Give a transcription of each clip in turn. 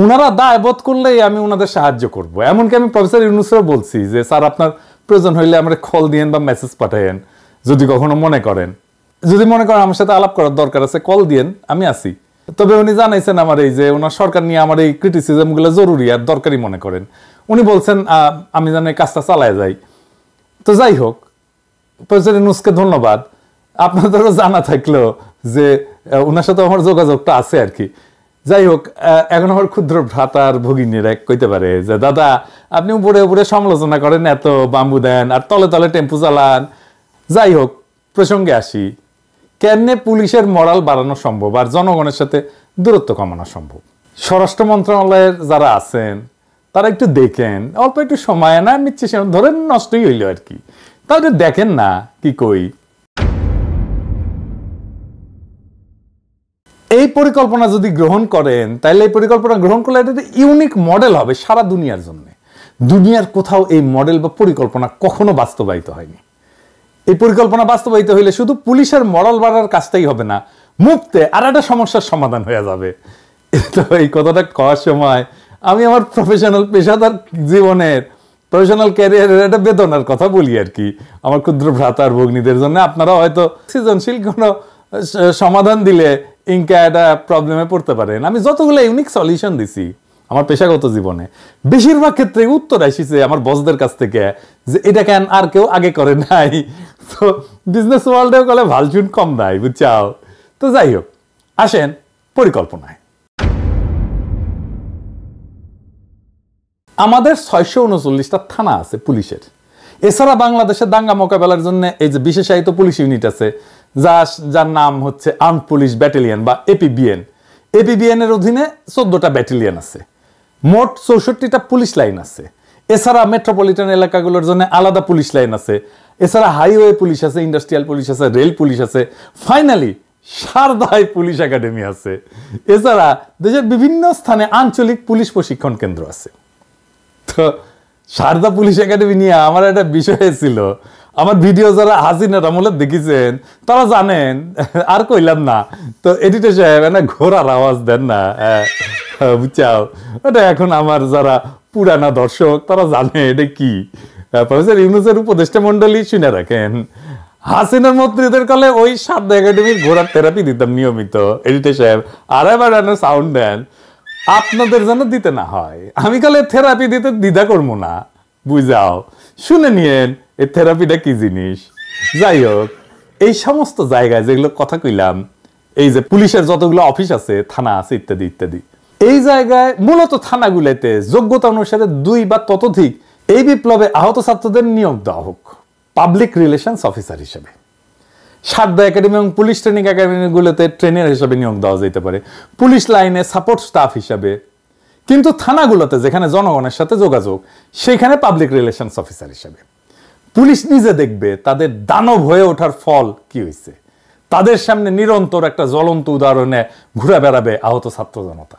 ওনারা দায়বোধ করলেই আমি ওনাদের সাহায্য করবো এমনকি আমি প্রফেসর ইউনুসরা বলছি যে স্যার আপনার প্রয়োজন হইলে আমার কল দিয়েন বা মেসেজ পাঠাইয়েন যদি কখনো মনে করেন যদি মনে করেন আমার সাথে আলাপ করার দরকার আছে কল দিয়েন আমি আসি তবে উনি জানাইছেন আমার এই যে ওনার সরকার নিয়ে আমার এই ক্রিটিসিজমগুলো জরুরি আর দরকারি মনে করেন উনি বলছেন আমি যেন এই কাজটা চালায় যাই তো যাই হোক প্রফেসর ইউনুসকে ধন্যবাদ আপনাদেরও জানা থাকলেও যে ওনার সাথে আমার যোগাযোগটা আছে আর কি যাই হোক এখন আমার ক্ষুদ্র ভ্রাতার ভগিনীরা কইতে পারে যে দাদা আপনি উপরে উপরে সমালোচনা করেন এত বাম্বু দেন আর তলে তলে টেম্পু চালান যাই হোক প্রসঙ্গে আসি কেনে পুলিশের মরাল বাড়ানো সম্ভব আর জনগণের সাথে দূরত্ব কমানো সম্ভব স্বরাষ্ট্র মন্ত্রণালয়ের যারা আছেন তারা একটু দেখেন অল্প একটু সময় না নিচ্ছে ধরেন নষ্টই হইল আর কি তাহলে দেখেন না কি কই এই পরিকল্পনা যদি গ্রহণ করেন তাহলে এই পরিকল্পনা গ্রহণ করলে এটা ইউনিক মডেল হবে সারা দুনিয়ার জন্য দুনিয়ার কোথাও এই মডেল বা পরিকল্পনা কখনো বাস্তবায়িত হয়নি এই পরিকল্পনা বাস্তবায়িত হইলে শুধু পুলিশের মডেল বাড়ার কাজটাই হবে না মুক্তে আর একটা সমস্যার সমাধান হয়ে যাবে তো এই কথাটা কওয়ার সময় আমি আমার প্রফেশনাল পেশাদার জীবনের প্রফেশনাল ক্যারিয়ারের একটা বেদনার কথা বলি আর কি আমার ক্ষুদ্র ভ্রাতার ভগ্নীদের জন্য আপনারা হয়তো সৃজনশীল কোনো সমাধান দিলে ইনকা একটা প্রবলেমে পড়তে পারেন আমি যতগুলো ইউনিক সলিউশন দিছি আমার পেশাগত জীবনে বেশিরভাগ ক্ষেত্রে উত্তর আসিছে আমার বসদের কাছ থেকে যে এটা কেন আর কেউ আগে করে নাই তো বিজনেস ওয়ার্ল্ডেও গেলে ভালচুন কম নাই বুঝছাও তো যাই হোক আসেন পরিকল্পনায় আমাদের ছয়শো উনচল্লিশটা থানা আছে পুলিশের এছাড়া বাংলাদেশে দাঙ্গা মোকাবেলার জন্য এই যে বিশেষায়িত পুলিশ ইউনিট আছে যা যার নাম হচ্ছে আর্ম পুলিশ ব্যাটালিয়ান বা এপিবিএন এপিবিএনের অধীনে চোদ্দটা ব্যাটালিয়ান আছে মোট চৌষট্টিটা পুলিশ লাইন আছে এছাড়া মেট্রোপলিটন এলাকাগুলোর জন্য আলাদা পুলিশ লাইন আছে এছাড়া হাইওয়ে পুলিশ আছে ইন্ডাস্ট্রিয়াল পুলিশ আছে রেল পুলিশ আছে ফাইনালি সারদাই পুলিশ একাডেমি আছে এছাড়া দেশের বিভিন্ন স্থানে আঞ্চলিক পুলিশ প্রশিক্ষণ কেন্দ্র আছে তো সারদা পুলিশ একাডেমি নিয়ে আমার একটা বিষয় ছিল আমার ভিডিও যারা হাসিনার আমলে দেখেছেন তারা জানেন আর কইলাম না তো এডিটর সাহেব না ঘোরার আওয়াজ দেন না হ্যাঁ, বুঝাও এটা এখন আমার যারা পুরানা দর্শক তারা জানে এটা কি হ্যাঁ, প্রফেসর ইউনুসের উপদেষ্টা মন্ডলী শুনে রাখেন হাসিনার মন্ত্রীদের কলে ওই সারদা একাডেমির ঘোরার থেরাপি দিতাম নিয়মিত এডিটর সাহেব আর এবার সাউন্ড দেন আপনাদের যেন দিতে না হয় আমি কালে থেরাপি দিতে দ্বিধা করবো না বুঝাও শুনে নিয়েন এই থেরাপিটা কি জিনিস যাই হোক এই সমস্ত জায়গায় যেগুলো কথা কইলাম এই যে পুলিশের যতগুলো অফিস আছে থানা আছে ইত্যাদি ইত্যাদি এই জায়গায় মূলত থানাগুলোতে যোগ্যতা অনুসারে দুই বা ততোধিক এই বিপ্লবে আহত ছাত্রদের নিয়োগ দেওয়া হোক পাবলিক রিলেশনস অফিসার হিসেবে সারদা একাডেমি এবং পুলিশ ট্রেনিং একাডেমিগুলোতে ট্রেনার হিসাবে নিয়োগ দেওয়া যেতে পারে পুলিশ লাইনে সাপোর্ট স্টাফ হিসাবে কিন্তু থানাগুলোতে যেখানে জনগণের সাথে যোগাযোগ সেখানে পাবলিক রিলেশনস অফিসার হিসাবে পুলিশ নিজে দেখবে তাদের দানব হয়ে ওঠার ফল কি হয়েছে তাদের সামনে নিরন্তর একটা জ্বলন্ত উদাহরণে ঘুরে বেড়াবে আহত ছাত্র জনতা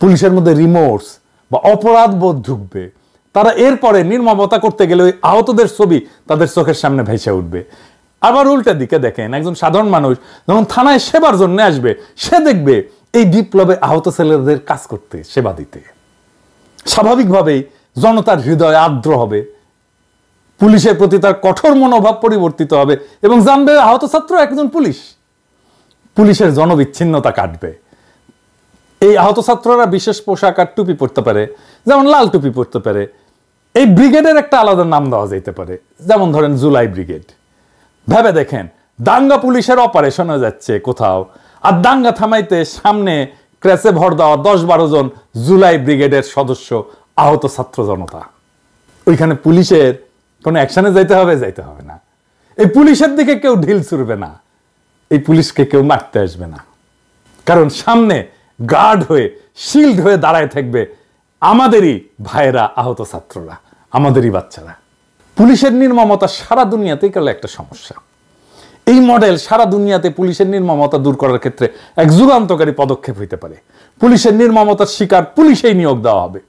পুলিশের মধ্যে রিমোর্স বা অপরাধ বোধ ঢুকবে তারা এরপরে নির্মমতা করতে গেলে ওই আহতদের ছবি তাদের চোখের সামনে ভেসে উঠবে আবার উল্টা দিকে দেখেন একজন সাধারণ মানুষ যখন থানায় সেবার জন্য আসবে সে দেখবে এই বিপ্লবে আহত ছেলেদের কাজ করতে সেবা দিতে স্বাভাবিকভাবেই জনতার হৃদয় আর্দ্র হবে পুলিশের প্রতি তার কঠোর মনোভাব পরিবর্তিত হবে এবং জানবে আহত ছাত্র একজন পুলিশ পুলিশের জনবিচ্ছিন্নতা কাটবে এই আহত ছাত্ররা বিশেষ পোশাক আর টুপি পরতে পারে যেমন লাল টুপি পরতে পারে এই ব্রিগেডের একটা আলাদা নাম দেওয়া যেতে পারে যেমন ধরেন জুলাই ব্রিগেড ভেবে দেখেন দাঙ্গা পুলিশের অপারেশন যাচ্ছে কোথাও আর দাঙ্গা থামাইতে সামনে ক্র্যাচে ভর দেওয়া দশ বারো জন জুলাই ব্রিগেডের সদস্য আহত ছাত্র জনতা ওইখানে পুলিশের কোনো অ্যাকশানে যাইতে হবে যাইতে হবে না এই পুলিশের দিকে কেউ ঢিল ছুড়বে না এই পুলিশকে কেউ মারতে আসবে না কারণ সামনে গার্ড হয়ে শিল্ড হয়ে দাঁড়ায় থাকবে আমাদেরই ভাইয়েরা আহত ছাত্ররা আমাদেরই বাচ্চারা পুলিশের নির্মমতা সারা দুনিয়াতেই গেল একটা সমস্যা এই মডেল সারা দুনিয়াতে পুলিশের নির্মমতা দূর করার ক্ষেত্রে এক যুগান্তকারী পদক্ষেপ হইতে পারে পুলিশের নির্মমতার শিকার পুলিশেই নিয়োগ দেওয়া হবে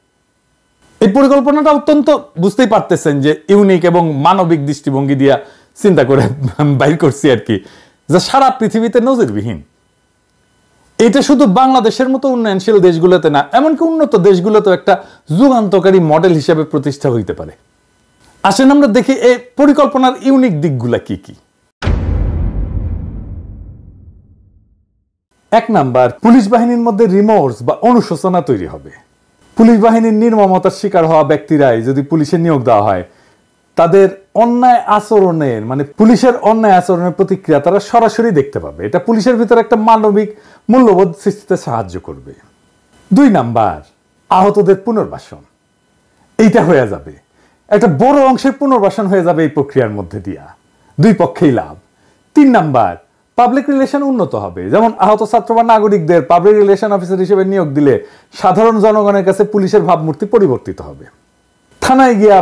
এই পরিকল্পনাটা অত্যন্ত বুঝতেই পারতেছেন যে ইউনিক এবং মানবিক দৃষ্টিভঙ্গি দিয়া চিন্তা করে বাইর করছি আর কি যা সারা পৃথিবীতে নজিরবিহীন এটা শুধু বাংলাদেশের মতো উন্নয়নশীল দেশগুলোতে না এমনকি উন্নত দেশগুলোতেও একটা যুগান্তকারী মডেল হিসেবে প্রতিষ্ঠা হইতে পারে আসেন আমরা দেখি এই পরিকল্পনার ইউনিক দিকগুলা কি কি এক নাম্বার পুলিশ বাহিনীর মধ্যে রিমোর্স বা অনুশোচনা তৈরি হবে পুলিশ বাহিনীর নির্মমতার শিকার হওয়া ব্যক্তিরাই যদি পুলিশের নিয়োগ দেওয়া হয় তাদের অন্যায় আচরণের মানে পুলিশের অন্যায় আচরণের প্রতিক্রিয়া তারা সরাসরি দেখতে পাবে এটা পুলিশের ভিতরে একটা মানবিক মূল্যবোধ সৃষ্টিতে সাহায্য করবে দুই নাম্বার আহতদের পুনর্বাসন এইটা হয়ে যাবে একটা বড় অংশের পুনর্বাসন হয়ে যাবে এই প্রক্রিয়ার মধ্যে দিয়া দুই পক্ষেই লাভ তিন নাম্বার পাবলিক রিলেশন উন্নত হবে যেমন আহত ছাত্র বা নাগরিকদের পাবলিক রিলেশন অফিসার হিসেবে নিয়োগ দিলে সাধারণ জনগণের কাছে পুলিশের ভাবমূর্তি পরিবর্তিত হবে থানায় গিয়া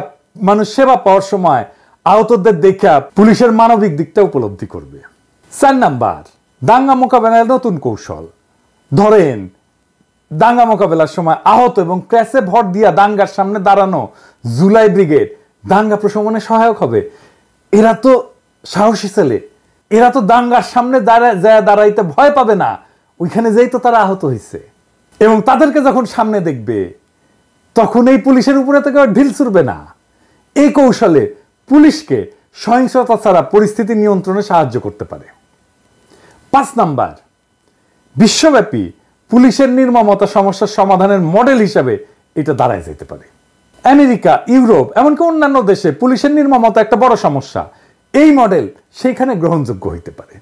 মানুষ সেবা পাওয়ার সময় আহতদের দেখা পুলিশের মানবিক দিকটা উপলব্ধি করবে চার নাম্বার দাঙ্গা মোকাবেলায় নতুন কৌশল ধরেন দাঙ্গা মোকাবেলার সময় আহত এবং ক্র্যাশে ভর দিয়া দাঙ্গার সামনে দাঁড়ানো জুলাই ব্রিগেড দাঙ্গা প্রশমনে সহায়ক হবে এরা তো সাহসী ছেলে এরা তো দাঙ্গার সামনে দাঁড়ায় যায় দাঁড়াইতে ভয় পাবে না ওইখানে যেই তো তারা আহত হয়েছে এবং তাদেরকে যখন সামনে দেখবে তখন এই পুলিশের উপরে তো কেউ ঢিল ছুড়বে না এই কৌশলে পুলিশকে সহিংসতা ছাড়া পরিস্থিতি নিয়ন্ত্রণে সাহায্য করতে পারে পাঁচ নাম্বার বিশ্বব্যাপী পুলিশের নির্মমতা সমস্যার সমাধানের মডেল হিসাবে এটা দাঁড়ায় যেতে পারে আমেরিকা ইউরোপ এমনকি অন্যান্য দেশে পুলিশের নির্মমতা একটা বড় সমস্যা এই মডেল সেখানে গ্রহণযোগ্য হইতে পারে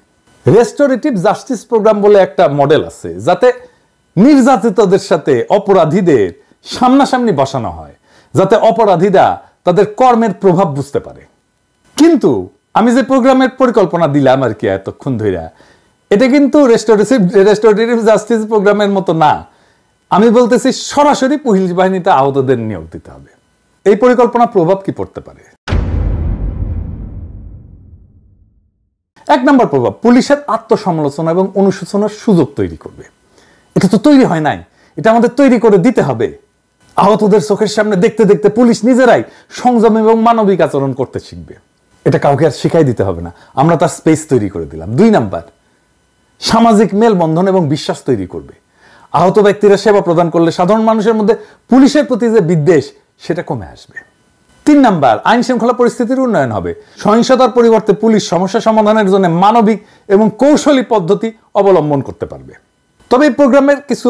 রেস্টোরেটিভ জাস্টিস প্রোগ্রাম বলে একটা মডেল আছে যাতে নির্যাতিতদের সাথে অপরাধীদের সামনাসামনি বসানো হয় যাতে অপরাধীরা তাদের কর্মের প্রভাব বুঝতে পারে কিন্তু আমি যে প্রোগ্রামের পরিকল্পনা দিলাম আর কি এতক্ষণ ধৈরা এটা কিন্তু রেস্টোরেটিভ জাস্টিস প্রোগ্রামের মতো না আমি বলতেছি সরাসরি পুলিশ বাহিনীতে আহতদের নিয়োগ দিতে হবে এই পরিকল্পনা প্রভাব কি পড়তে পারে এক নম্বর প্রভাব পুলিশের আত্মসমালোচনা এবং অনুশোচনার সুযোগ তৈরি করবে এটা তো তৈরি হয় নাই এটা আমাদের তৈরি করে দিতে হবে আহতদের চোখের সামনে দেখতে দেখতে পুলিশ নিজেরাই সংযম এবং মানবিক আচরণ করতে শিখবে এটা কাউকে আর শিখাই দিতে হবে না আমরা তার স্পেস তৈরি করে দিলাম দুই নাম্বার সামাজিক মেলবন্ধন এবং বিশ্বাস তৈরি করবে আহত ব্যক্তিরা সেবা প্রদান করলে সাধারণ মানুষের মধ্যে পুলিশের প্রতি যে বিদ্বেষ সেটা কমে আসবে তিন নাম্বার আইন শৃঙ্খলা পরিস্থিতির উন্নয়ন হবে সহিংসতার পরিবর্তে পুলিশ সমস্যা সমাধানের জন্য মানবিক এবং কৌশলী পদ্ধতি অবলম্বন করতে পারবে তবে এই প্রোগ্রামের কিছু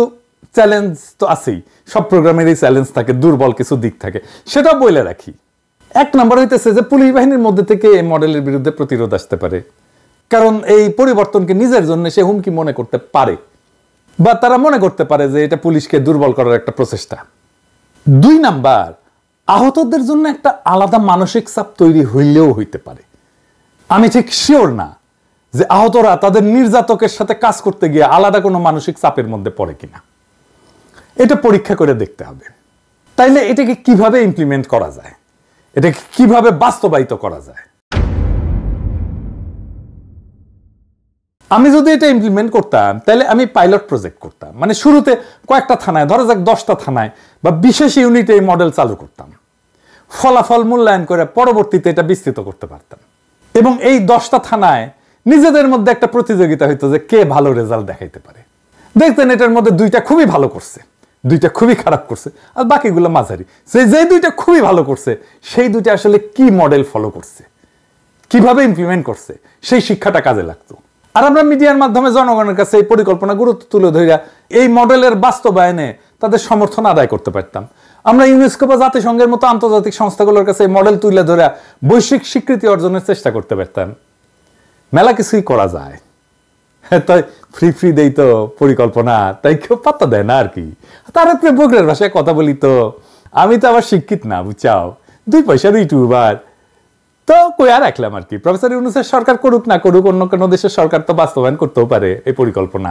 চ্যালেঞ্জ তো আছেই সব প্রোগ্রামেরই চ্যালেঞ্জ থাকে দুর্বল কিছু দিক থাকে সেটাও বলে রাখি এক নম্বর হইতেছে যে পুলিশ বাহিনীর মধ্যে থেকে এই মডেলের বিরুদ্ধে প্রতিরোধ আসতে পারে কারণ এই পরিবর্তনকে নিজের জন্য সে হুমকি মনে করতে পারে বা তারা মনে করতে পারে যে এটা পুলিশকে দুর্বল করার একটা প্রচেষ্টা দুই নাম্বার আহতদের জন্য একটা আলাদা মানসিক চাপ তৈরি হইলেও হইতে পারে আমি ঠিক শিওর না যে আহতরা তাদের নির্যাতকের সাথে কাজ করতে গিয়ে আলাদা কোনো মানসিক চাপের মধ্যে পড়ে কিনা এটা পরীক্ষা করে দেখতে হবে তাইলে এটাকে কিভাবে ইমপ্লিমেন্ট করা যায় এটাকে কিভাবে বাস্তবায়িত করা যায় আমি যদি এটা ইমপ্লিমেন্ট করতাম তাহলে আমি পাইলট প্রজেক্ট করতাম মানে শুরুতে কয়েকটা থানায় ধরা যাক দশটা থানায় বা বিশেষ ইউনিটে এই মডেল চালু করতাম ফলাফল মূল্যায়ন করে পরবর্তীতে এটা বিস্তৃত করতে পারতাম এবং এই দশটা থানায় নিজেদের মধ্যে একটা প্রতিযোগিতা হইতো যে কে ভালো রেজাল্ট দেখাইতে পারে দেখতেন এটার মধ্যে দুইটা খুবই ভালো করছে দুইটা খুবই খারাপ করছে আর বাকিগুলো মাঝারি সে যে দুইটা খুবই ভালো করছে সেই দুইটা আসলে কি মডেল ফলো করছে কিভাবে ইমপ্লিমেন্ট করছে সেই শিক্ষাটা কাজে লাগতো আর আমরা মিডিয়ার মাধ্যমে জনগণের কাছে এই পরিকল্পনা গুরুত্ব তুলে ধরিয়া এই মডেলের বাস্তবায়নে তাদের সমর্থন আদায় করতে পারতাম আমরা ইউনেস্কো বা জাতিসংঘের মতো আন্তর্জাতিক সংস্থাগুলোর কাছে এই মডেল তুলে ধরে বৈশ্বিক স্বীকৃতি অর্জনের চেষ্টা করতে পারতাম মেলা কিছুই করা যায় হ্যাঁ, তাই ফ্রি ফ্রি দেই তো পরিকল্পনা তাই কেউ পাত্তা দেয় না আর কি তার আপনি ভাষায় কথা বলি তো আমি তো আবার শিক্ষিত না বুঝাও দুই পয়সা দুই টুবার তো কই আর রাখলাম আর কি প্রফেসর ইউনুসের সরকার করুক না করুক অন্য কোনো দেশের সরকার তো বাস্তবায়ন করতেও পারে এই পরিকল্পনা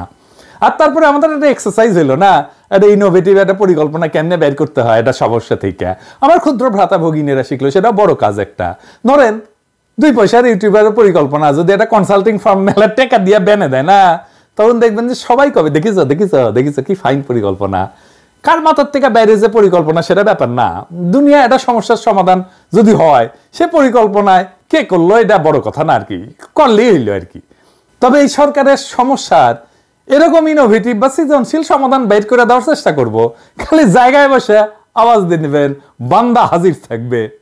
আর তারপরে আমাদের একটা এক্সারসাইজ হলো না একটা ইনোভেটিভ একটা পরিকল্পনা কেমনে বের করতে হয় এটা সমস্যা থেকে আমার ক্ষুদ্র ভ্রাতা ভগিনীরা শিখলো সেটা বড় কাজ একটা ধরেন দুই পয়সার ইউটিউবের পরিকল্পনা যদি একটা কনসাল্টিং ফার্ম মেলার টেকা দিয়ে বেনে দেয় না তখন দেখবেন যে সবাই কবে দেখিছ দেখিছ দেখিছ কি ফাইন পরিকল্পনা কার মাথার থেকে বাইরে যে পরিকল্পনা সেটা ব্যাপার না দুনিয়া এটা সমস্যার সমাধান যদি হয় সে পরিকল্পনায় কে করলো এটা বড় কথা না আর কি করলেই হইল আর কি তবে এই সরকারের সমস্যার এরকম ইনোভেটিভ বা সৃজনশীল সমাধান বের করে দেওয়ার চেষ্টা করব খালি জায়গায় বসে আওয়াজ দিয়ে নেবেন বান্দা হাজির থাকবে